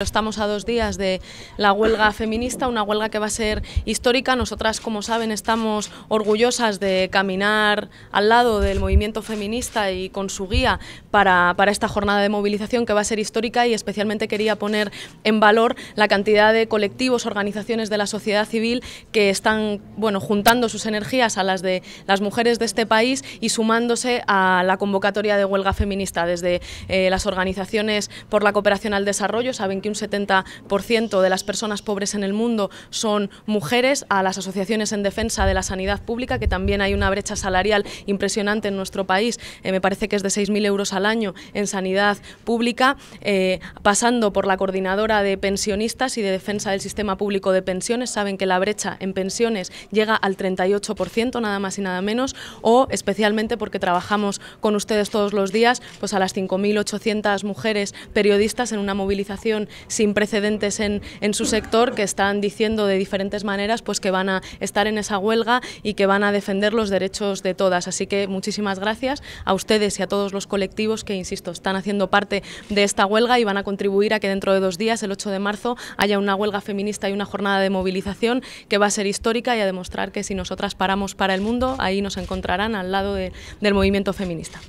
Estamos a dos días de la huelga feminista, una huelga que va a ser histórica. Nosotras, como saben, estamos orgullosas de caminar al lado del movimiento feminista y con su guía para, esta jornada de movilización que va a ser histórica y especialmente quería poner en valor la cantidad de colectivos, organizaciones de la sociedad civil que están bueno, juntando sus energías a las de las mujeres de este país y sumándose a la convocatoria de huelga feminista desde eh, las organizaciones por la cooperación al desarrollo. Saben que un 70% de las personas pobres en el mundo son mujeres, a las asociaciones en defensa de la sanidad pública, que también hay una brecha salarial impresionante en nuestro país, eh, me parece que es de 6.000 euros al año en sanidad pública, eh, pasando por la coordinadora de pensionistas y de defensa del sistema público de pensiones, saben que la brecha en pensiones llega al 38%, nada más y nada menos, o especialmente porque trabajamos con ustedes todos los días, pues a las 5.800 mujeres periodistas en una movilización sin precedentes en, en su sector que están diciendo de diferentes maneras pues que van a estar en esa huelga y que van a defender los derechos de todas. Así que muchísimas gracias a ustedes y a todos los colectivos que, insisto, están haciendo parte de esta huelga y van a contribuir a que dentro de dos días, el 8 de marzo, haya una huelga feminista y una jornada de movilización que va a ser histórica y a demostrar que si nosotras paramos para el mundo, ahí nos encontrarán al lado del movimiento feminista.